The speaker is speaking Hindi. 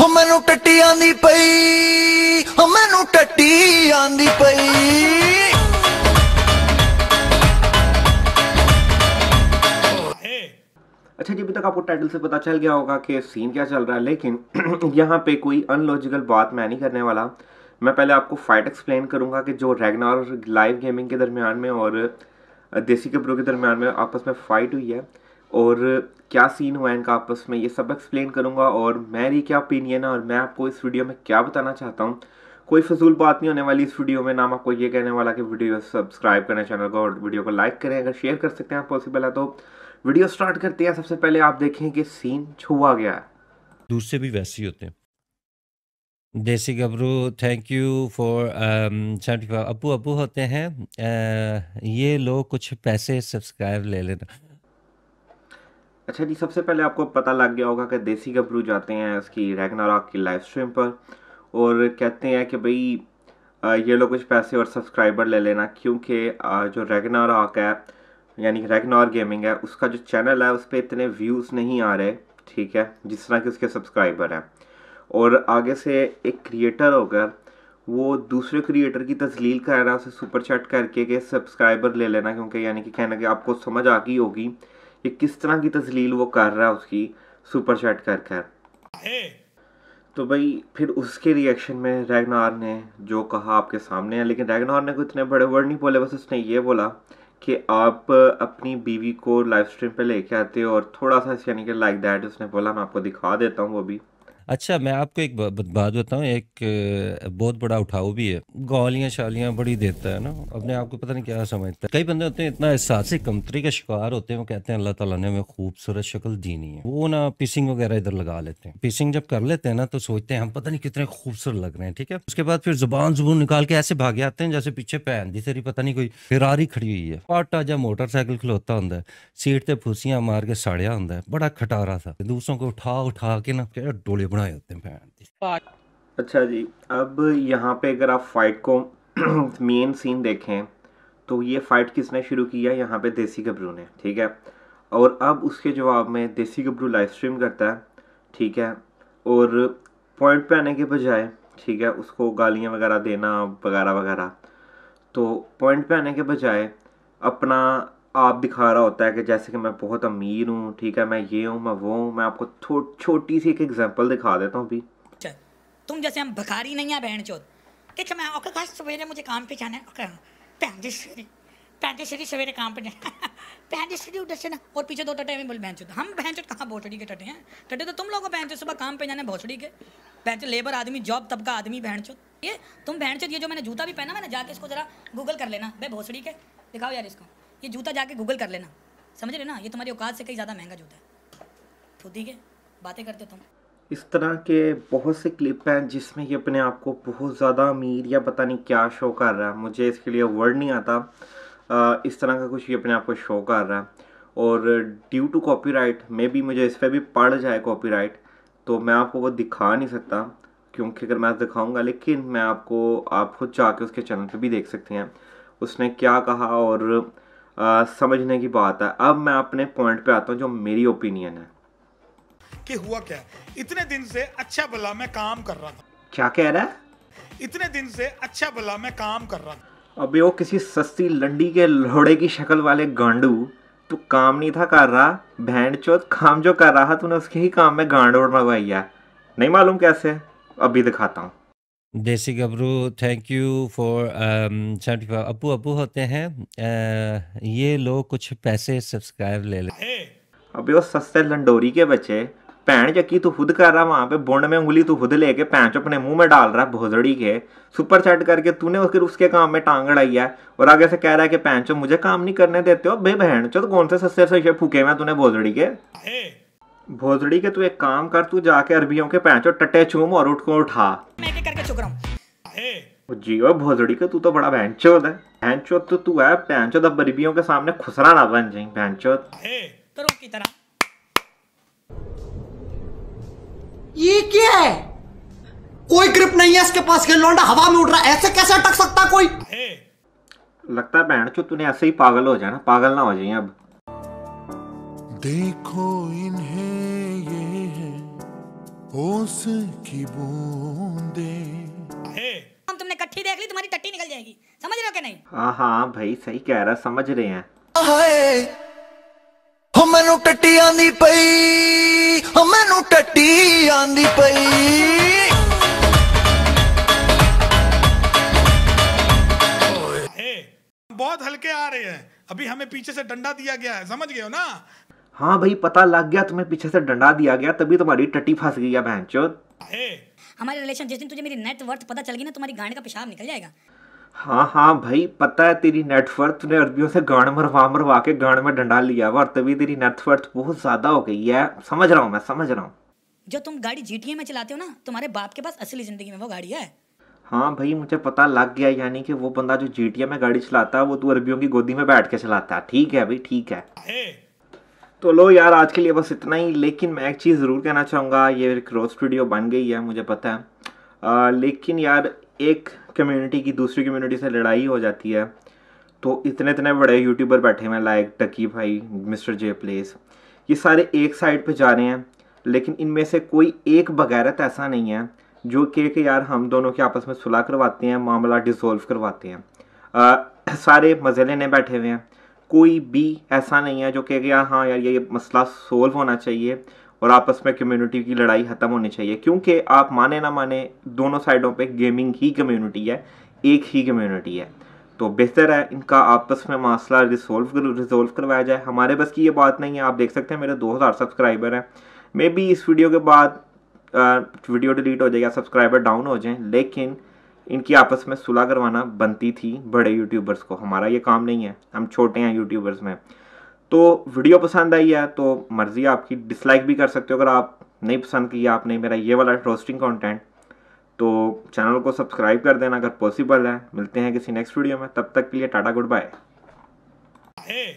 ਹੋ ਮੈਨੂੰ ਟੱਟੀ ਆਂਦੀ ਪਈ ਹੋ ਮੈਨੂੰ ਟੱਟੀ अच्छा जी अभी तक आपको टाइटल से पता चल गया होगा कि सीन क्या चल रहा है लेकिन यहाँ पे कोई अनलॉजिकल बात मैं नहीं करने वाला मैं पहले आपको फाइट एक्सप्लेन करूँगा कि जो रेगनार लाइव गेमिंग के दरमियान में और देसी कपड़ों के दरमियान में आपस में फ़ाइट हुई है और क्या सीन हुआ है इनका आपस में ये सब एक्सप्लेन करूँगा और मेरी क्या ओपिनियन है और मैं आपको इस वीडियो में क्या बताना चाहता हूँ कोई फजूल बात नहीं होने वाली इस वीडियो में ना आपको ये कहने वाला कि वीडियो सब्सक्राइब करें चैनल को और वीडियो को लाइक करें अगर शेयर कर सकते हैं पॉसिबल है तो वीडियो स्टार्ट करते हैं सबसे पहले आप देखें कि सीन छुआ गया है दूर से भी वैसे ही होते हैं Desi Gabru thank you for seventy five अपू अबू होते हैं आ, ये लोग कुछ पैसे सब्सक्राइब ले लेना अच्छा जी सबसे पहले आपको पता लग गया होगा कि देसी गबरू जाते हैं उसकी रैगनारॉक की लाइव स्ट्रीम पर और कहते हैं कि भाई ये लोग कुछ पैसे और सब्सक्राइबर ले लेना क्योंकि जो रेगनार हॉक है यानी रेगनार गेमिंग है उसका जो चैनल है उस पर इतने व्यूज़ नहीं आ रहे ठीक है जिस तरह के उसके सब्सक्राइबर हैं और आगे से एक क्रिएटर होकर वो दूसरे क्रिएटर की तस्लील कर रहा है उसे सुपर चैट करके के सब्सक्राइबर ले लेना क्योंकि यानी कि कहना कि आपको समझ आ गई होगी कि किस तरह की तजलील वो कर रहा है उसकी सुपर चैट कर कर तो भाई फिर उसके रिएक्शन में रैगनार ने जो कहा आपके सामने है लेकिन रैगनार ने कोई इतने बड़े वर्ड नहीं बोले बस उसने ये बोला कि आप अपनी बीवी को लाइव स्ट्रीम पे लेके आते हो और थोड़ा सा यानी कि लाइक दैट उसने बोला मैं आपको दिखा देता हूँ वो भी अच्छा मैं आपको एक बात बताऊं एक बहुत बड़ा उठाऊ भी है गालियां शालियां बड़ी देता है ना अपने आप को पता नहीं क्या समझता है कई बंदे होते हैं इतना एहसास कमतरी का शिकार होते हैं वो कहते हैं अल्लाह ताला ने हमें खूबसूरत शक्ल नहीं है वो ना पिसिंग वगैरह इधर लगा लेते हैं पिसिंग जब कर लेते हैं ना तो सोचते हैं हम पता नहीं कितने खूबसूरत लग रहे हैं ठीक है उसके बाद फिर जुबान जुबून निकाल के ऐसे भागे आते हैं जैसे पीछे पैन दी तेरी पता नहीं कोई फिरारी खड़ी हुई है पाटा जब मोटरसाइकिल होता है सीट से फूसियां मार के साड़िया है बड़ा खटारा था दूसरों को उठा उठा के ना डोले बनाए होते हैं अच्छा जी अब यहाँ पे अगर आप फाइट को मेन सीन देखें तो ये फाइट किसने शुरू किया यहाँ पे देसी गबरू ने ठीक है और अब उसके जवाब में देसी गबरू लाइव स्ट्रीम करता है ठीक है और पॉइंट पे आने के बजाय ठीक है उसको गालियाँ वगैरह देना वगैरह वगैरह तो पॉइंट पे आने के बजाय अपना आप दिखा रहा होता है कि जैसे कि मैं बहुत अमीर हूँ ठीक है मैं ये हूँ मैं वो हूँ मैं आपको थो, छोटी सी एक एग्जाम्पल दिखा देता हूँ अभी तुम जैसे हम भखारी नहीं है बहन चोत ठीक है मैं ओके खास सवेरे मुझे काम पे जाना है ओके भैन हाँ। जी सवेरे भैन सवेरे सवेरे काम पे जाना भैन जी सवेरे उधर से ना और पीछे दो टटे में बोल बहन चोत हम बहन चोत कहाँ भोसड़ी के टटे हैं टटे तो तुम लोगों बहन चोत सुबह काम पे जाना है भोसड़ी के बहन चोत लेबर आदमी जॉब तबका आदमी बहन चोत ये तुम बहन चोत ये जो मैंने जूता भी पहना मैंने जाके इसको जरा गूगल कर लेना भाई भोसड़ी के दिखाओ यार इसको ये जूता जाके गूगल कर लेना समझ रहे ना ये तुम्हारी औकात से कहीं ज़्यादा महंगा जूता है तो ठीक है बातें करते तुम इस तरह के बहुत से क्लिप हैं जिसमें ये अपने आप को बहुत ज़्यादा अमीर या पता नहीं क्या शो कर रहा है मुझे इसके लिए वर्ड नहीं आता आ, इस तरह का कुछ ये अपने आप को शो कर रहा है और due to copyright maybe मुझे इस पर भी पढ़ जाए कॉपीराइट तो मैं आपको वो दिखा नहीं सकता क्योंकि अगर मैं दिखाऊंगा लेकिन मैं आपको आप खुद जाके उसके चैनल पे भी देख सकते हैं उसने क्या कहा और आ, समझने की बात है अब मैं अपने पॉइंट पे आता हूँ जो मेरी ओपिनियन है कि हुआ क्या इतने दिन से अच्छा भला मैं काम कर रहा था क्या कह रहा है इतने दिन से अच्छा भला मैं काम कर रहा था अबे वो किसी सस्ती लंडी के लोहड़े की शक्ल वाले गांडू तू काम नहीं था कर रहा बहन चौथ काम जो कर रहा तूने उसके ही काम में गांड मंगवाई है नहीं मालूम कैसे अभी दिखाता हूँ Desi Gabru thank you for seventy five अबू अबू होते हैं आ, ये लोग कुछ पैसे सब्सक्राइब ले ले अभी वो सस्ते लंडोरी के बच्चे पैण जकी तू खुद कर रहा वहाँ पे बोंड में उंगली तू खुद लेके चो अपने मुंह में डाल रहा है भोजड़ी के सुपर चैट करके तूने उसके उसके काम में टांग अड़ाई है और आगे से कह रहा है कि पैंचो मुझे काम नहीं करने देते हो बे बहन चो तो कौन से सस्ते से फूके मैं तूने भोजड़ी के भोजड़ी के तू एक काम कर तू जाके अरबियों के पैंचो टट्टे चूम और उठ को उठा मैं क्या करके चुक रहा हूँ जीओ भोजड़ी के तू तो बड़ा भैंचोद है भैंचोद तो तू है भैंचोद अब अरबियों के सामने खुसरा ना बन जाए भैंचोद तो की तरह ये क्या है कोई ग्रिप नहीं है इसके पास ये लौंडा हवा में उड़ रहा है ऐसे कैसे अटक सकता कोई लगता है बहन चो तूने ऐसे ही पागल हो जाए ना पागल ना हो जाए अब देखो इन्हें ये है ओस की बूंदे हम तुमने कट्ठी देख ली तुम्हारी टट्टी निकल जाएगी समझ रहे हो क्या नहीं हाँ हाँ भाई सही कह रहा समझ रहे हैं ਹਾਏ ਹੋ ਮੈਨੂੰ ਟੱਟੀ ਆਂਦੀ ਪਈ ਹੋ ਮੈਨੂੰ बहुत हल्के आ रहे हैं अभी हमें पीछे से डंडा दिया गया है समझ गए हो ना हाँ भाई पता लग गया तुम्हें पीछे से डंडा दिया गया तभी तुम्हारी टट्टी फंस गई है बहन चोद हमारे रिलेशन जिस दिन तुझे मेरी नेटवर्थ पता चल गई ना तो तुम्हारी गांड का पेशाब निकल जाएगा हाँ हाँ भाई पता है तेरी नेटवर्थ तूने अरबियों से गांड मरवा मरवा के गांड में डंडा लिया और तभी तेरी नेटवर्थ बहुत ज्यादा हो गई है समझ रहा हूँ मैं समझ रहा हूँ जो तुम गाड़ी जीटीए में चलाते हो ना तुम्हारे बाप के पास असली जिंदगी में वो गाड़ी है हाँ भाई मुझे पता लग गया यानी कि वो बंदा जो जीटीए में गाड़ी चलाता है वो तू तो अरबियों की गोदी में बैठ के चलाता है ठीक है भाई ठीक है तो लो यार आज के लिए बस इतना ही लेकिन मैं एक चीज़ ज़रूर कहना चाहूँगा ये एक रोस्ट वीडियो बन गई है मुझे पता है आ, लेकिन यार एक कम्युनिटी की दूसरी कम्युनिटी से लड़ाई हो जाती है तो इतने इतने बड़े यूट्यूबर बैठे हुए हैं लाइक टकी भाई मिस्टर जे प्लेस ये सारे एक साइड पर जा रहे हैं लेकिन इनमें से कोई एक बगैरत ऐसा नहीं है जो कि यार हम दोनों के आपस में सुलह करवाते हैं मामला डिसोल्व करवाते हैं आ, सारे मजे लेने बैठे हुए हैं कोई भी ऐसा नहीं है जो कह यार हाँ, हाँ यार ये मसला सोल्व होना चाहिए और आपस में कम्युनिटी की लड़ाई ख़त्म होनी चाहिए क्योंकि आप माने ना माने दोनों साइडों पे गेमिंग ही कम्युनिटी है एक ही कम्युनिटी है तो बेहतर है इनका आपस में मसला रिसोल्व रिजोल्व करवाया जाए हमारे बस की ये बात नहीं है आप देख सकते हैं मेरे दो सब्सक्राइबर हैं मे बी इस वीडियो के बाद आ, वीडियो डिलीट हो जाएगा सब्सक्राइबर डाउन हो जाए लेकिन इनकी आपस में सुलह करवाना बनती थी बड़े यूट्यूबर्स को हमारा ये काम नहीं है हम छोटे हैं यूट्यूबर्स में तो वीडियो पसंद आई है तो मर्ज़ी आपकी डिसलाइक भी कर सकते हो अगर आप नहीं पसंद किया आपने मेरा ये वाला रोस्टिंग कंटेंट तो चैनल को सब्सक्राइब कर देना अगर पॉसिबल है मिलते हैं किसी नेक्स्ट वीडियो में तब तक के लिए टाटा गुड बाय